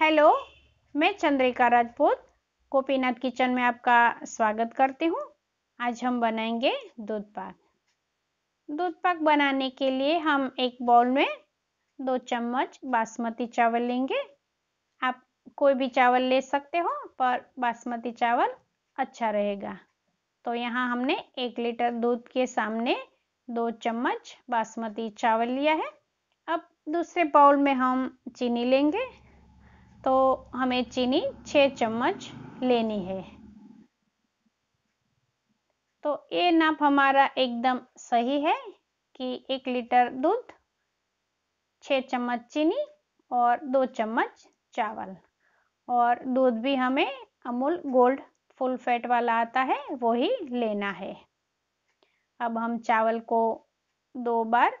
hello मैं Chandrika Rajput Gopinath kitchen में आपका स्वागत करती हूँ आज हम बनाएंगे दूध पाक दूध पाक बनाने के लिए हम एक बाउल में दो चम्मच बासमती चावल लेंगे आप कोई भी चावल ले सकते हो पर बासमती चावल अच्छा रहेगा तो यहाँ हमने एक लीटर दूध के सामने दो चम्मच बासमती चावल लिया है अब दूसरे बाउल में हम चीनी लेंगे तो हमें चीनी छः चम्मच लेनी है तो ये नाप हमारा एकदम सही है कि एक लीटर दूध छः चम्मच चीनी और दो चम्मच चावल और दूध भी हमें अमूल गोल्ड फुल फैट वाला आता है वो ही लेना है अब हम चावल को दो बार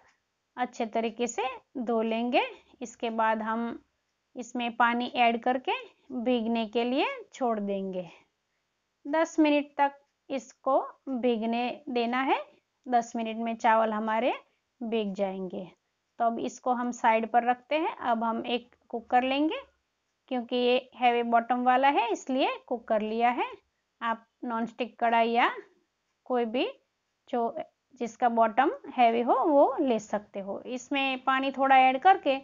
अच्छे तरीके से धो लेंगे इसके बाद हम इसमें पानी ऐड करके भीगने के लिए छोड़ देंगे 10 मिनट तक इसको भीगने देना है 10 मिनट में चावल हमारे भीग जाएंगे तो अब इसको हम साइड पर रखते हैं अब हम एक कुकर लेंगे क्योंकि ये हैवी बॉटम वाला है इसलिए कुकर लिया है आप नॉन स्टिक कढ़ाई या कोई भी जो जिसका बॉटम हैवी हो वो ले सकते हो इसमें पानी थोड़ा ऐड करके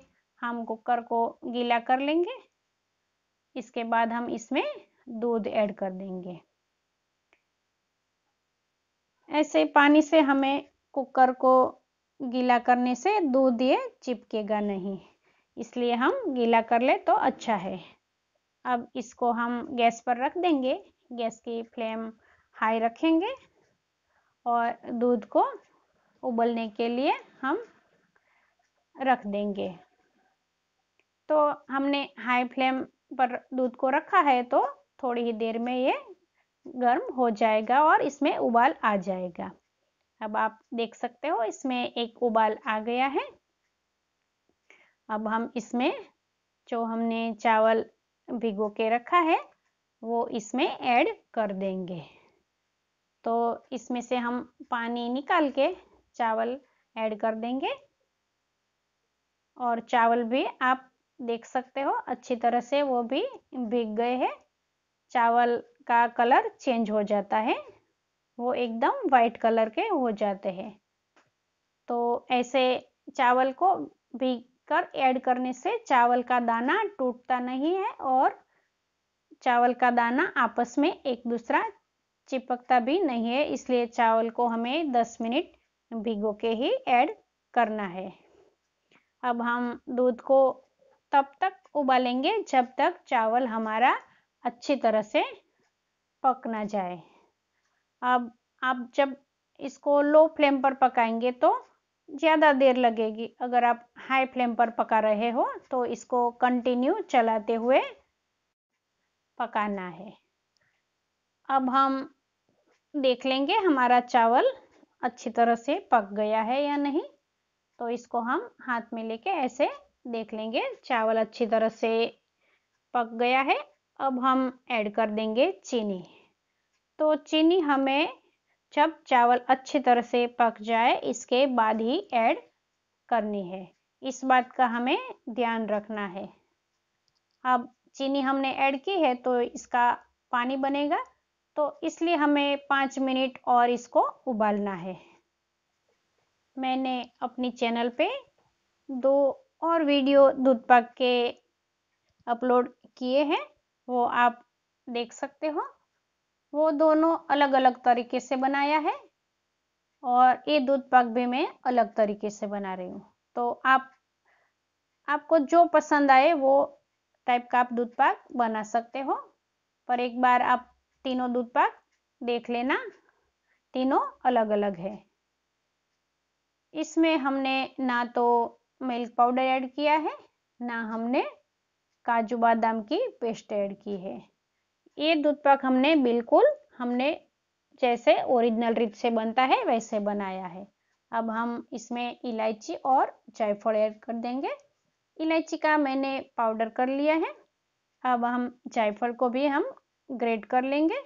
हम कुकर को गीला कर लेंगे इसके बाद हम इसमें दूध ऐड कर देंगे ऐसे पानी से हमें कुकर को गीला करने से दूध ये चिपकेगा नहीं इसलिए हम गीला कर ले तो अच्छा है अब इसको हम गैस पर रख देंगे गैस की फ्लेम हाई रखेंगे और दूध को उबलने के लिए हम रख देंगे तो हमने हाई फ्लेम पर दूध को रखा है तो थोड़ी ही देर में ये गर्म हो जाएगा और इसमें उबाल आ जाएगा अब आप देख सकते हो इसमें एक उबाल आ गया है अब हम इसमें जो हमने चावल भिगो के रखा है वो इसमें ऐड कर देंगे तो इसमें से हम पानी निकाल के चावल ऐड कर देंगे और चावल भी आप देख सकते हो अच्छी तरह से वो भी भीग गए हैं चावल का कलर चेंज हो जाता है वो एकदम वाइट कलर के हो जाते हैं तो ऐसे चावल को भीग कर ऐड करने से चावल का दाना टूटता नहीं है और चावल का दाना आपस में एक दूसरा चिपकता भी नहीं है इसलिए चावल को हमें 10 मिनट भिगो के ही ऐड करना है अब हम दूध को तब तक उबालेंगे जब तक चावल हमारा अच्छी तरह से पक ना जाए अब आप जब इसको लो फ्लेम पर पकाएंगे तो ज़्यादा देर लगेगी अगर आप हाई फ्लेम पर पका रहे हो तो इसको कंटिन्यू चलाते हुए पकाना है अब हम देख लेंगे हमारा चावल अच्छी तरह से पक गया है या नहीं तो इसको हम हाथ में लेके ऐसे देख लेंगे चावल अच्छी तरह से पक गया है अब हम ऐड कर देंगे चीनी तो चीनी हमें जब चावल अच्छी तरह से पक जाए इसके बाद ही ऐड करनी है इस बात का हमें ध्यान रखना है अब चीनी हमने ऐड की है तो इसका पानी बनेगा तो इसलिए हमें पाँच मिनट और इसको उबालना है मैंने अपनी चैनल पे दो और वीडियो दूध पाक के अपलोड किए हैं वो आप देख सकते हो वो दोनों अलग अलग तरीके से बनाया है और ये दूध पाक भी मैं अलग तरीके से बना रही हूँ तो आप आपको जो पसंद आए वो टाइप का आप दूध पाक बना सकते हो पर एक बार आप तीनों दूध पाक देख लेना तीनों अलग अलग है इसमें हमने ना तो मिल्क पाउडर ऐड किया है ना हमने काजू बादाम की पेस्ट ऐड की है ये दूध पाक हमने बिल्कुल हमने जैसे ओरिजिनल रीत से बनता है वैसे बनाया है अब हम इसमें इलायची और जायफल ऐड कर देंगे इलायची का मैंने पाउडर कर लिया है अब हम जायफल को भी हम ग्रेट कर लेंगे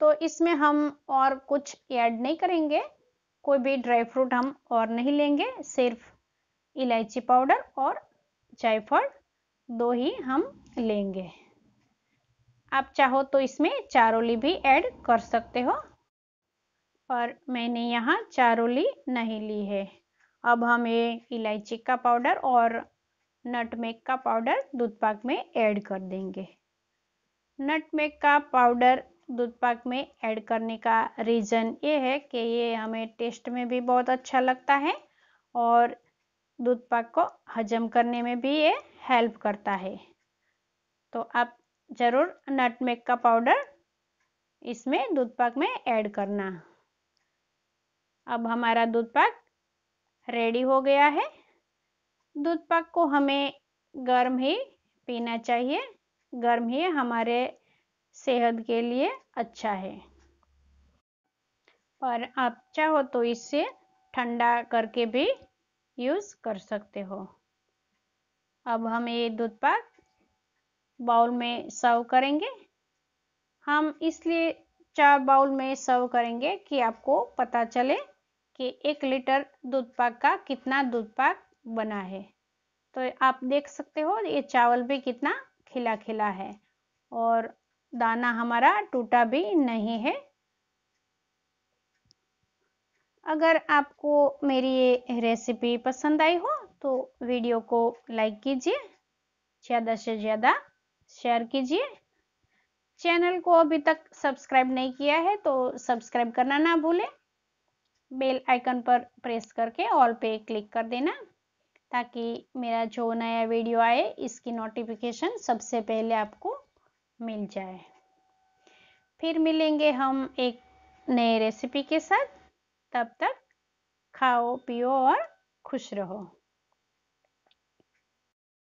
तो इसमें हम और कुछ ऐड नहीं करेंगे कोई भी ड्राई फ्रूट हम और नहीं लेंगे सिर्फ इलायची पाउडर और जायफल दो ही हम लेंगे आप चाहो तो इसमें चारोली भी ऐड कर सकते हो पर मैंने यहाँ चारोली नहीं ली है अब हम ये इलायची का पाउडर और नटमेग का पाउडर दूध पाक में ऐड कर देंगे नटमेग का पाउडर दूध पाक में ऐड करने का रीज़न ये है कि ये हमें टेस्ट में भी बहुत अच्छा लगता है और दूध पाक को हजम करने में भी ये हेल्प करता है तो आप ज़रूर नटमेक का पाउडर इसमें दूध पाक में ऐड करना अब हमारा दूध पाक रेडी हो गया है दूध पाक को हमें गर्म ही पीना चाहिए गर्म ही हमारे सेहत के लिए अच्छा है और आप चाहो तो इससे ठंडा करके भी यूज़ कर सकते हो अब हम ये दूध पाक बाउल में सर्व करेंगे हम इसलिए चार बाउल में सर्व करेंगे कि आपको पता चले कि एक लीटर दूध पाक का कितना दूध पाक बना है तो आप देख सकते हो ये चावल भी कितना खिला खिला है और दाना हमारा टूटा भी नहीं है अगर आपको मेरी ये रेसिपी पसंद आई हो तो वीडियो को लाइक कीजिए ज़्यादा से ज़्यादा शेयर कीजिए चैनल को अभी तक सब्सक्राइब नहीं किया है तो सब्सक्राइब करना ना भूलें बेल आइकन पर प्रेस करके ऑल पे क्लिक कर देना ताकि मेरा जो नया वीडियो आए इसकी नोटिफिकेशन सबसे पहले आपको मिल जाए फिर मिलेंगे हम एक नए रेसिपी के साथ तब तक खाओ पियो और खुश रहो